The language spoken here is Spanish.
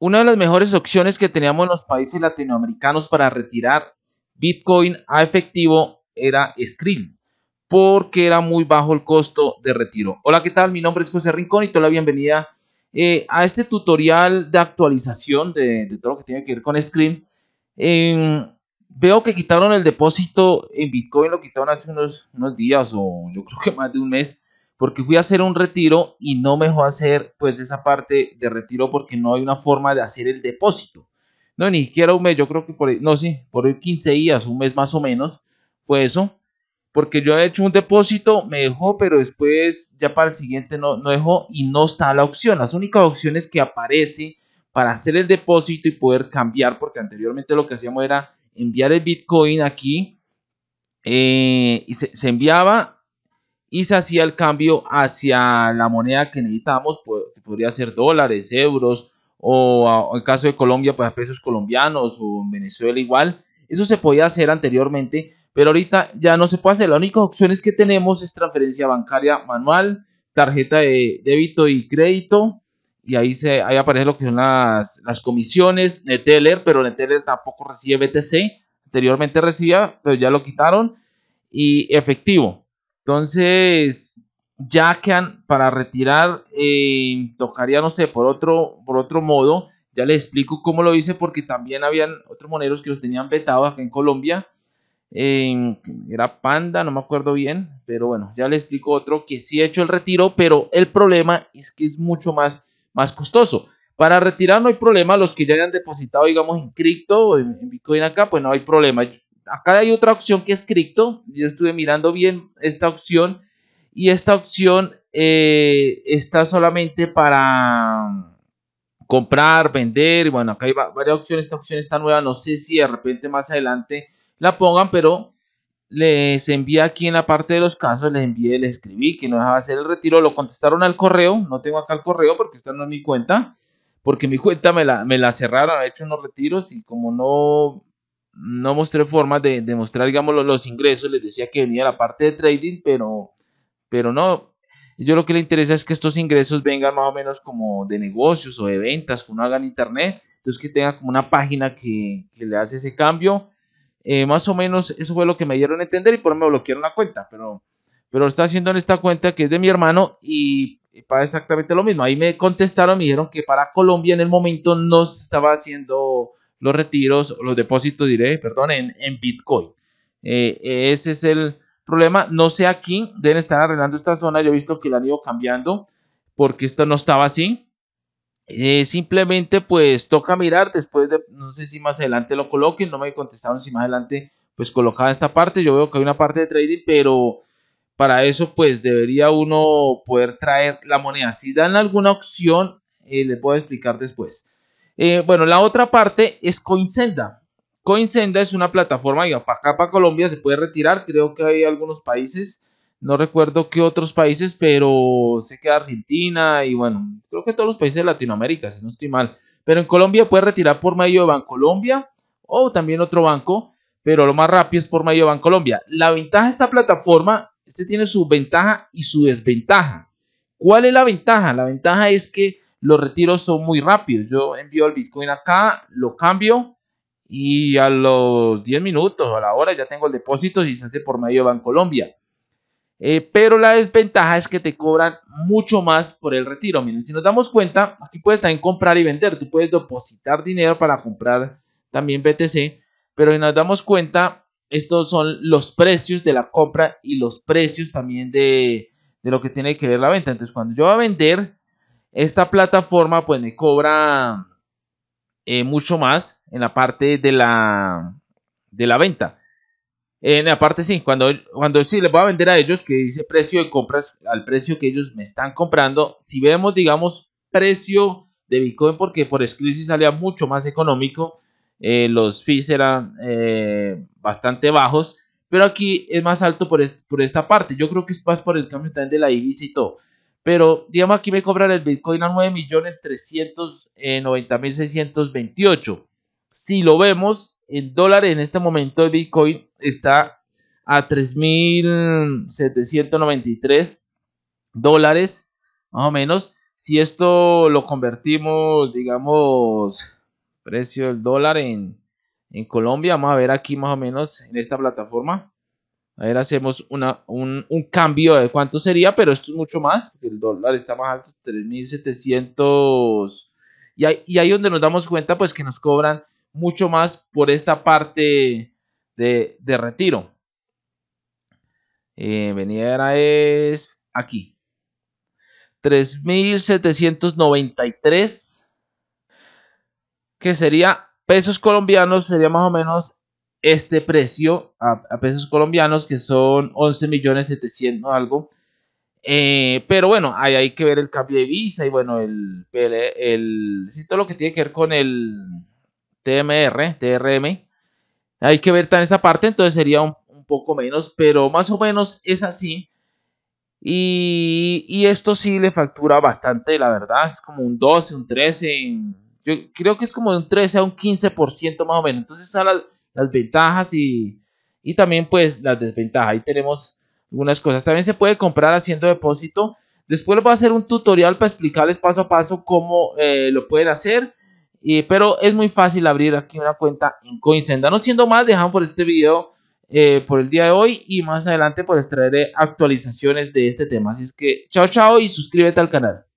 Una de las mejores opciones que teníamos en los países latinoamericanos para retirar Bitcoin a efectivo era Screen, porque era muy bajo el costo de retiro. Hola, ¿qué tal? Mi nombre es José Rincón y te doy la bienvenida eh, a este tutorial de actualización de, todo lo que tiene que ver con Screen. Em, veo que quitaron el depósito en Bitcoin, lo quitaron hace unos días o yo creo que más de un mes porque fui a hacer un retiro y no me dejó hacer pues esa parte de retiro porque no hay una forma de hacer el depósito. No, ni siquiera un mes, yo creo que por, no, sé, por 15 días, un mes más o menos, fue eso. Porque yo he hecho un depósito, me dejó, pero después ya para el siguiente no, no dejó y no está la opción. Las únicas opciones que aparece para hacer el depósito y poder cambiar, porque anteriormente lo que hacíamos era enviar el Bitcoin aquí eh, y se enviaba y se hacía el cambio hacia la moneda que necesitamos, que podría ser dólares, euros, o, en el caso de Colombia, pues pesos colombianos, o en Venezuela igual. Eso se podía hacer anteriormente, pero ahorita ya no se puede hacer. única únicas opciones que tenemos es transferencia bancaria manual, tarjeta de débito y crédito, y ahí, se, aparece lo que son las, las comisiones, Neteller, pero Neteller tampoco recibe BTC, anteriormente recibía, pero ya lo quitaron, y efectivo. Entonces, ya que para retirar, eh, tocaría, no sé, por otro, por otro modo. Ya les explico cómo lo hice, porque también habían otros moneros que los tenían vetados acá en Colombia. Eh, era Panda, no me acuerdo bien, pero bueno, ya les explico otro que sí he hecho el retiro, pero el problema es que es mucho más, más costoso. Para retirar no hay problema, los que ya hayan depositado, digamos, en cripto o en Bitcoin acá, pues no hay problema acá hay otra opción que es cripto. Yo estuve mirando bien esta opción y esta opción eh, está solamente para um, comprar, vender. bueno, acá hay varias opciones. Esta opción está nueva. No sé si de repente más adelante la pongan, pero les envié aquí en la parte de los casos, les envié, les escribí que no dejaba hacer el retiro, lo contestaron al correo, no tengo acá el correo porque esta en mi cuenta, porque mi cuenta me la, me la cerraron, he hecho unos retiros y como no no mostré forma de, demostrar, mostrar, digamos, los, ingresos. Les decía que venía la parte de trading, pero, pero no. Yo lo que le interesa es que estos ingresos vengan más o menos como de negocios o de ventas que uno haga en internet. Entonces que tenga como una página que, le hace ese cambio. Eh, más o menos eso fue lo que me dieron a entender y por eso me bloquearon la cuenta. Pero, pero está haciendo en esta cuenta que es de mi hermano y, y para exactamente lo mismo. Ahí me contestaron, me dijeron que para Colombia en el momento no se estaba haciendo los retiros, los depósitos, diré, perdón, en, Bitcoin. Eh, ese es el problema. No sé aquí, deben estar arreglando esta zona. Yo he visto que la han ido cambiando porque esto no estaba así. Eh, simplemente pues toca mirar después de, no sé si más adelante lo coloquen, no me contestaron si más adelante pues colocaba esta parte, yo veo que hay una parte de trading, pero para eso pues debería uno poder traer la moneda. Si dan alguna opción, eh, les puedo explicar después. Eh, bueno, la otra parte es Coinsenda. Coinsenda es una plataforma, digamos, para acá, para Colombia se puede retirar. Creo que hay algunos países, no recuerdo qué otros países, pero sé que Argentina y bueno, creo que todos los países de Latinoamérica, si no estoy mal. Pero en Colombia puede retirar por medio de Bancolombia o también otro banco, pero lo más rápido es por medio de Bancolombia. La ventaja de esta plataforma, este tiene su ventaja y su desventaja. ¿Cuál es la ventaja? La ventaja es que los retiros son muy rápidos. Yo envío el Bitcoin acá, lo cambio y a los 10 minutos o a la hora ya tengo el depósito y se hace por medio de Bancolombia. Eh, pero la desventaja es que te cobran mucho más por el retiro. Miren, si nos damos cuenta, aquí puedes también comprar y vender. Tú puedes depositar dinero para comprar también BTC. Pero si nos damos cuenta, estos son los precios de la compra y los precios también de, lo que tiene que ver la venta. Entonces, cuando yo va a vender, esta plataforma pues me cobra eh, mucho más en la parte de la, de la venta. En la parte sí, cuando, cuando sí les voy a vender a ellos que dice precio de compras al precio que ellos me están comprando, si vemos digamos precio de Bitcoin porque por sí salía mucho más económico, eh, los fees eran eh, bastante bajos, pero aquí es más alto por, por, esta parte. Yo creo que es más por el cambio también de la divisa y todo. Pero digamos aquí me cobran el Bitcoin a 9.390.628. Si lo vemos en dólares en este momento el Bitcoin está a 3.793 dólares más o menos. Si esto lo convertimos, digamos, precio del dólar en, en Colombia, vamos a ver aquí más o menos en esta plataforma. A ver, hacemos un, cambio de cuánto sería, pero esto es mucho más, porque el dólar está más alto, 3.700. Y, y ahí donde nos damos cuenta, pues que nos cobran mucho más por esta parte de, de retiro. Eh, es aquí. 3.793, que sería pesos colombianos, sería más o menos este precio a, pesos colombianos, que son 11 millones 700 algo. Eh, pero bueno, ahí hay que ver el cambio de visa y bueno, el, el, todo lo que tiene que ver con el TMR, TRM. Hay que ver tan esa parte, entonces sería un, poco menos, pero más o menos es así. Y, y, esto sí le factura bastante, la verdad, es como un 12, un 13, yo creo que es como un 13 a un 15% más o menos. Entonces, a la, las ventajas y, también pues las desventajas. Ahí tenemos algunas cosas. También se puede comprar haciendo depósito. Después va a hacer un tutorial para explicarles paso a paso cómo eh, lo pueden hacer. pero es muy fácil abrir aquí una cuenta en Coincenda. No siendo más, dejamos por este video eh, por el día de hoy. Y más adelante pues traeré actualizaciones de este tema. Así es que chao chao y suscríbete al canal.